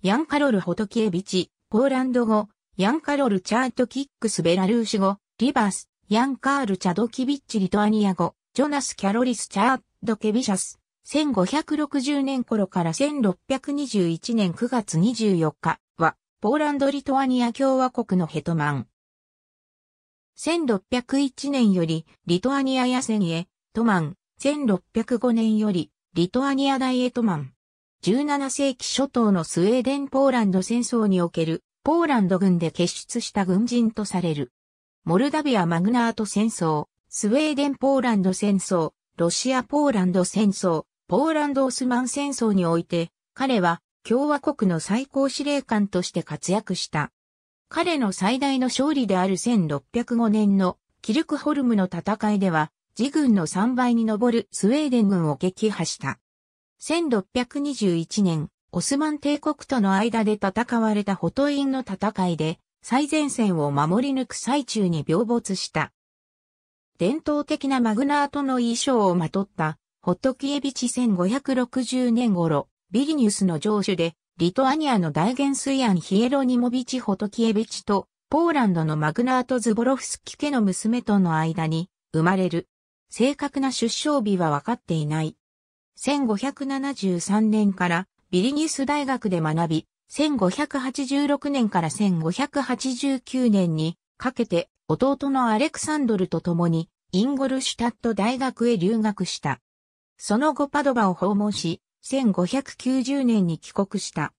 ヤンカロル・ホトキエビチ、ポーランド語、ヤンカロル・チャートキックス・ベラルーシ語、リバース、ヤンカール・チャドキビッチ・リトアニア語、ジョナス・キャロリス・チャード・ケビシャス、1560年頃から1621年9月24日は、ポーランド・リトアニア共和国のヘトマン。1601年より、リトアニア野戦へ、トマン、1605年より、リトアニア大エトマン。17世紀初頭のスウェーデン・ポーランド戦争におけるポーランド軍で結出した軍人とされる。モルダビア・マグナート戦争、スウェーデン・ポーランド戦争、ロシア・ポーランド戦争、ポーランド・オスマン戦争において、彼は共和国の最高司令官として活躍した。彼の最大の勝利である1605年のキルクホルムの戦いでは、自軍の3倍に上るスウェーデン軍を撃破した。1621年、オスマン帝国との間で戦われたホトインの戦いで、最前線を守り抜く最中に病没した。伝統的なマグナートの衣装をまとった、ホトキエビチ1560年頃、ビリニュスの城主で、リトアニアの大元帥案ヒエロニモビチ・ホトキエビチと、ポーランドのマグナート・ズボロフスキ家の娘との間に、生まれる。正確な出生日は分かっていない。1573年からビリニス大学で学び、1586年から1589年にかけて弟のアレクサンドルと共にインゴルシュタット大学へ留学した。その後パドバを訪問し、1590年に帰国した。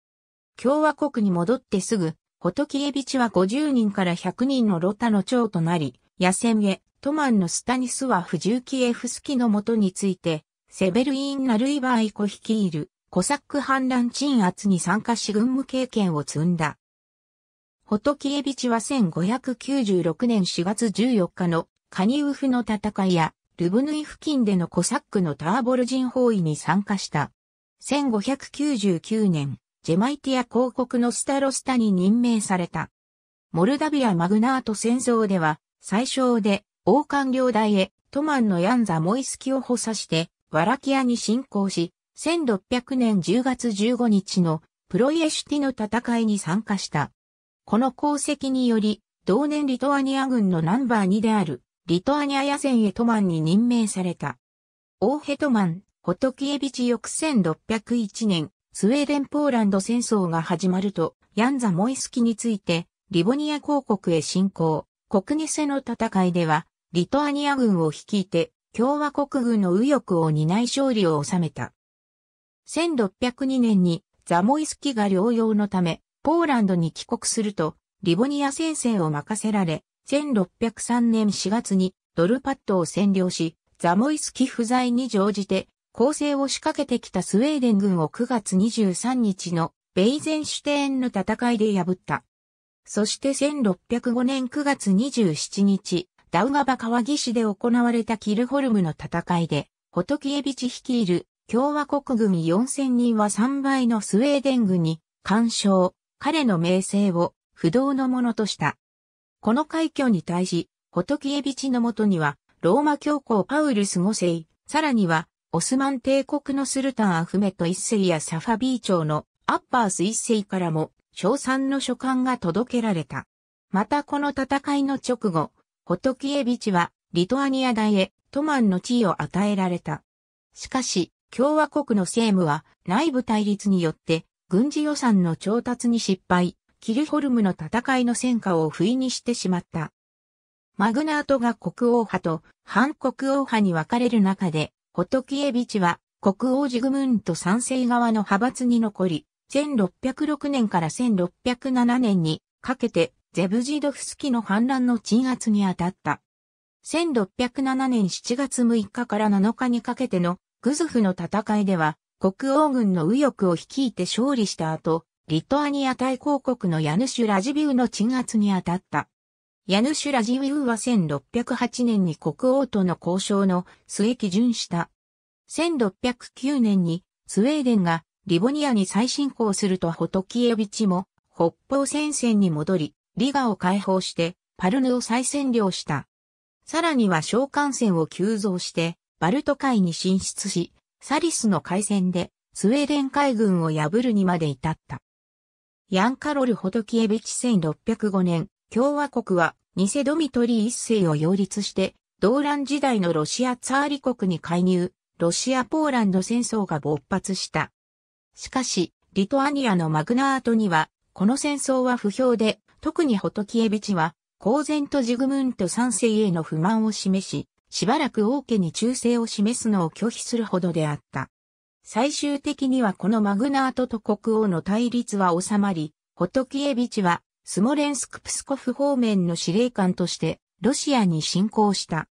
共和国に戻ってすぐ、ホトキエビチは50人から100人のロタの長となり、野戦へ、トマンのスタニスワフ・ジューキエフスキのもとについて、セベルイン・ナルイバーイコ率いるコサック反乱鎮圧に参加し軍務経験を積んだ。ホトキエビチは1596年4月14日のカニウフの戦いやルブヌイ付近でのコサックのターボル人包囲に参加した。1599年、ジェマイティア公国のスタロスタに任命された。モルダビア・マグナート戦争では、最小で王冠領代へトマンのヤンザ・モイスキを補佐してワラキアに侵攻し、1600年10月15日のプロイエシュティの戦いに参加した。この功績により、同年リトアニア軍のナンバー2である、リトアニア野戦ヘトマンに任命された。オーヘトマン、ホトキエビチ翌1601年、スウェーデン・ポーランド戦争が始まると、ヤンザ・モイスキについて、リボニア公国へ侵攻、国ニセの戦いでは、リトアニア軍を率いて、共和国軍の右翼を担い勝利を収めた。1602年にザモイスキが療養のため、ポーランドに帰国すると、リボニア戦線を任せられ、1603年4月にドルパットを占領し、ザモイスキ不在に乗じて、攻勢を仕掛けてきたスウェーデン軍を9月23日のベイゼンシュテーンの戦いで破った。そして1605年9月27日、ダウガバ川岸で行われたキルホルムの戦いで、ホトキエビチ率いる共和国軍4000人は3倍のスウェーデン軍に干渉、彼の名声を不動のものとした。この快挙に対し、ホトキエビチのもとには、ローマ教皇パウルス5世、さらには、オスマン帝国のスルタンアフメト1世やサファビー朝のアッパース1世からも、賞賛の書簡が届けられた。またこの戦いの直後、ホトキエビチは、リトアニア大へ、トマンの地位を与えられた。しかし、共和国の政務は、内部対立によって、軍事予算の調達に失敗、キルホルムの戦いの戦果を不意にしてしまった。マグナートが国王派と反国王派に分かれる中で、ホトキエビチは国王ジグムーンと賛成側の派閥に残り、1606年から1607年にかけてゼブジドフスキの反乱の鎮圧に当たった。1607年7月6日から7日にかけてのグズフの戦いでは、国王軍の右翼を率いて勝利した後、リトアニア大公国のヤヌシュ・ラジビウの鎮圧に当たった。ヤヌシュ・ラジビウは1608年に国王との交渉の末基準した。1609年にスウェーデンがリボニアに再侵攻するとホトキエビチも北方戦線に戻り、リガを解放して、パルヌを再占領した。さらには小艦船を急増して、バルト海に進出し、サリスの海戦で、スウェーデン海軍を破るにまで至った。ヤンカロル・ホトキエビチ1605年、共和国は、偽ドミトリー一世を擁立して、動乱時代のロシアツァーリ国に介入、ロシア・ポーランド戦争が勃発した。しかし、リトアニアのマグナートには、この戦争は不評で、特にホトキエビチは、公然とジグムント三世への不満を示し、しばらく王家に忠誠を示すのを拒否するほどであった。最終的にはこのマグナートと国王の対立は収まり、ホトキエビチは、スモレンスクプスコフ方面の司令官として、ロシアに侵攻した。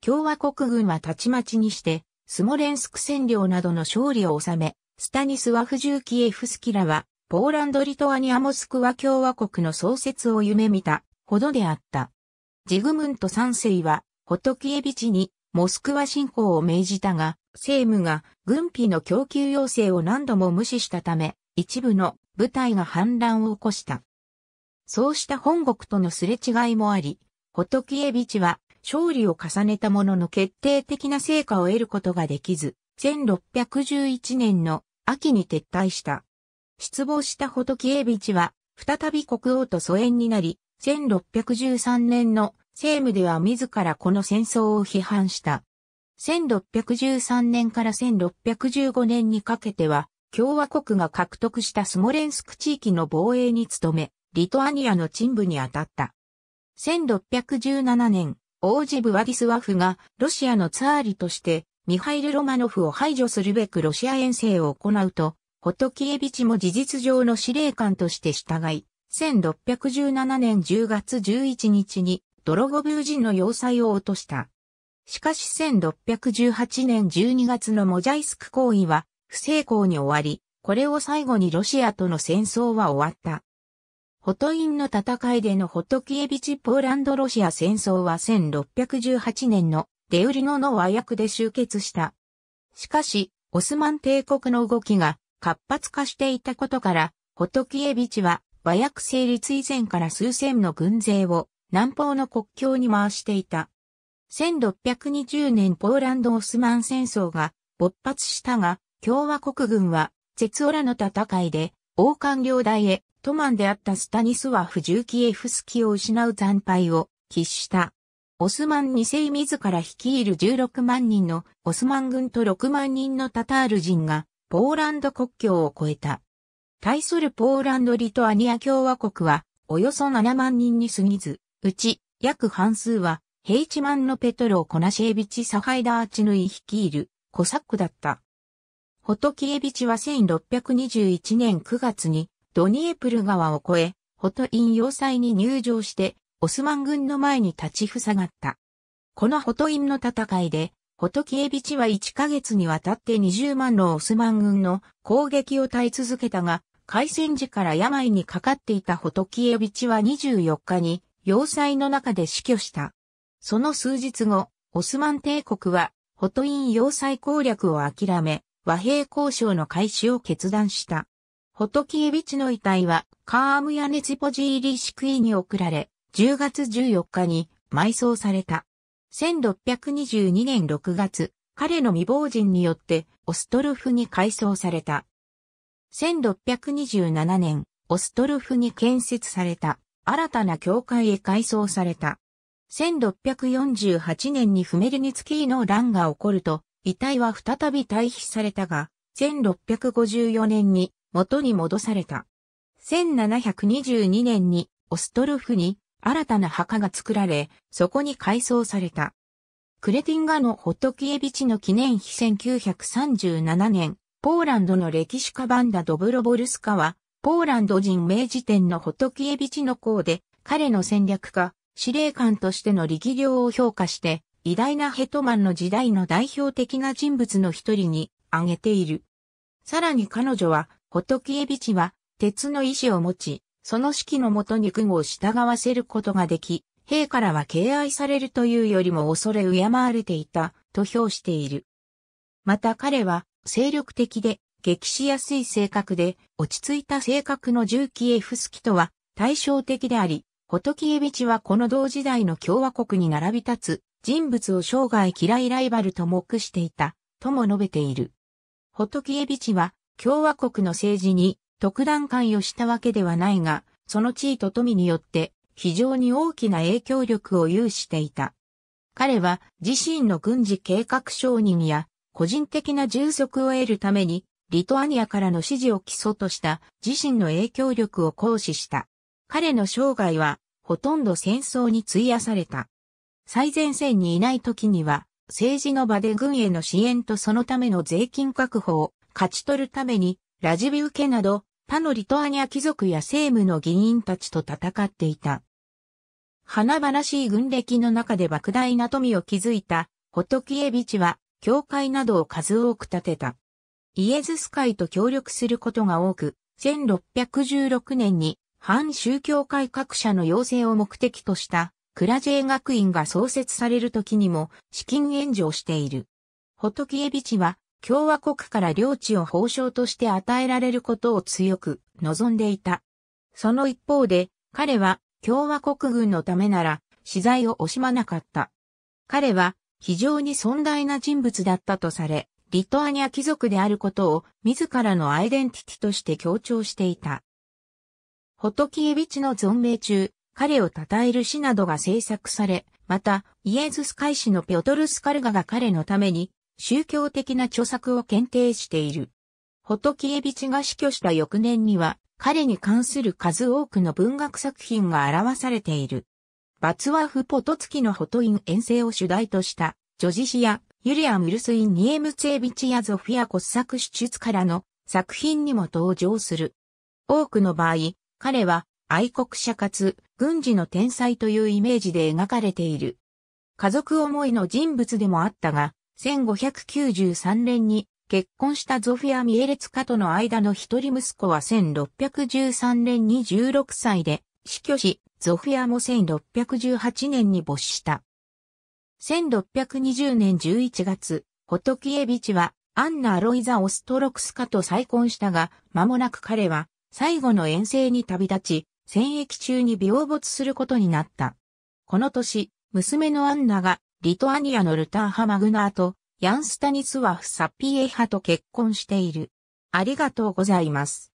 共和国軍はたちまちにして、スモレンスク占領などの勝利を収め、スタニスワフジューキエフスキラは、ポーランド・リトアニア・モスクワ共和国の創設を夢見たほどであった。ジグムント三世は、ホトキエビチにモスクワ侵攻を命じたが、政務が軍費の供給要請を何度も無視したため、一部の部隊が反乱を起こした。そうした本国とのすれ違いもあり、ホトキエビチは勝利を重ねたものの決定的な成果を得ることができず、1611年の秋に撤退した。失望したホトキエビチは、再び国王と疎遠になり、1613年の政務では自らこの戦争を批判した。1613年から1615年にかけては、共和国が獲得したスモレンスク地域の防衛に努め、リトアニアの鎮部に当たった。1617年、王子ブワディスワフがロシアのツアーリとしてミハイル・ロマノフを排除するべくロシア遠征を行うと、ホトキエビチも事実上の司令官として従い、1617年10月11日にドロゴブージンの要塞を落とした。しかし1618年12月のモジャイスク行為は不成功に終わり、これを最後にロシアとの戦争は終わった。ホトインの戦いでのホトキエビチ・ポーランド・ロシア戦争は1618年のデウリノの和訳で終結した。しかし、オスマン帝国の動きが活発化していたことから、ホトキエビチは和訳成立以前から数千の軍勢を南方の国境に回していた。1620年ポーランド・オスマン戦争が勃発したが、共和国軍は、ゼツオラの戦いで、王冠領大へ、トマンであったスタニスワフ・ジューキエフスキを失う惨敗を喫した。オスマン2世自ら率いる16万人のオスマン軍と6万人のタタール人がポーランド国境を越えた。対するポーランド・リトアニア共和国は、およそ7万人に過ぎず、うち、約半数は、ヘイチマンのペトロ・コナシエビチ・サハイダーチヌイ率いる、コサックだった。ホトキエビチは1621年9月に、ドニエプル川を越え、ホトイン要塞に入城して、オスマン軍の前に立ち塞がった。このホトインの戦いで、ホトキエビチは1ヶ月にわたって20万のオスマン軍の攻撃を耐え続けたが、開戦時から病にかかっていたホトキエビチは24日に要塞の中で死去した。その数日後、オスマン帝国はホトイン要塞攻略を諦め、和平交渉の開始を決断した。ホトキエビチの遺体はカームヤネツポジーリシクイに送られ、10月14日に埋葬された。1622年6月、彼の未亡人によってオストルフに改装された。1627年、オストルフに建設された新たな教会へ改装された。1648年にフメルニツキーの乱が起こると、遺体は再び退避されたが、1654年に元に戻された。1722年にオストルフに新たな墓が作られ、そこに改装された。クレティンガのホトキエビチの記念碑1937年、ポーランドの歴史家バンダ・ドブロボルスカは、ポーランド人名時点のホトキエビチの功で、彼の戦略家、司令官としての力量を評価して、偉大なヘトマンの時代の代表的な人物の一人に挙げている。さらに彼女は、ホトキエビチは、鉄の意志を持ち、その指揮のもとに軍を従わせることができ、兵からは敬愛されるというよりも恐れ敬われていた、と評している。また彼は、精力的で、激しやすい性格で、落ち着いた性格の重機エフスキとは対照的であり、ホトキエビチはこの同時代の共和国に並び立つ、人物を生涯嫌いライバルと目していた、とも述べている。ホトキエビチは、共和国の政治に特段関与したわけではないが、その地位と富によって非常に大きな影響力を有していた。彼は自身の軍事計画承認や個人的な充足を得るためにリトアニアからの支持を基礎とした自身の影響力を行使した。彼の生涯はほとんど戦争に費やされた。最前線にいない時には政治の場で軍への支援とそのための税金確保を勝ち取るためにラジビウケなど、他のリトアニア貴族や政務の議員たちと戦っていた。華々しい軍歴の中で莫大な富を築いた、ホトキエビチは、教会などを数多く建てた。イエズス会と協力することが多く、1616年に反宗教改革者の要請を目的としたクラジェ学院が創設される時にも資金援助をしている。ホトキエビチは共和国から領地を報奨として与えられることを強く望んでいた。その一方で、彼は共和国軍のためなら、資材を惜しまなかった。彼は非常に尊大な人物だったとされ、リトアニア貴族であることを自らのアイデンティティとして強調していた。ホトキエビチの存命中、彼を称える詩などが制作され、また、イエズス会士のピョトルスカルガが彼のために宗教的な著作を検定している。ホトキエビチが死去した翌年には、彼に関する数多くの文学作品が表されている。バツワフ・ポトツキのホトイン遠征を主題とした、ジョジシや、ユリア・ムルスイン・ニエムツエビチやゾフィア・コッサク・シチュツからの作品にも登場する。多くの場合、彼は愛国者かつ軍事の天才というイメージで描かれている。家族思いの人物でもあったが、1593年に結婚したゾフィア・ミエレツカとの間の一人息子は1613年に16歳で死去し、ゾフィアも1618年に没した。1620年11月、ホトキエビチはアンナ・アロイザ・オストロクスカと再婚したが、間もなく彼は最後の遠征に旅立ち、戦役中に病没することになった。この年、娘のアンナがリトアニアのルターハ・マグナーとヤン・スタニスワフ・サピエハと結婚している。ありがとうございます。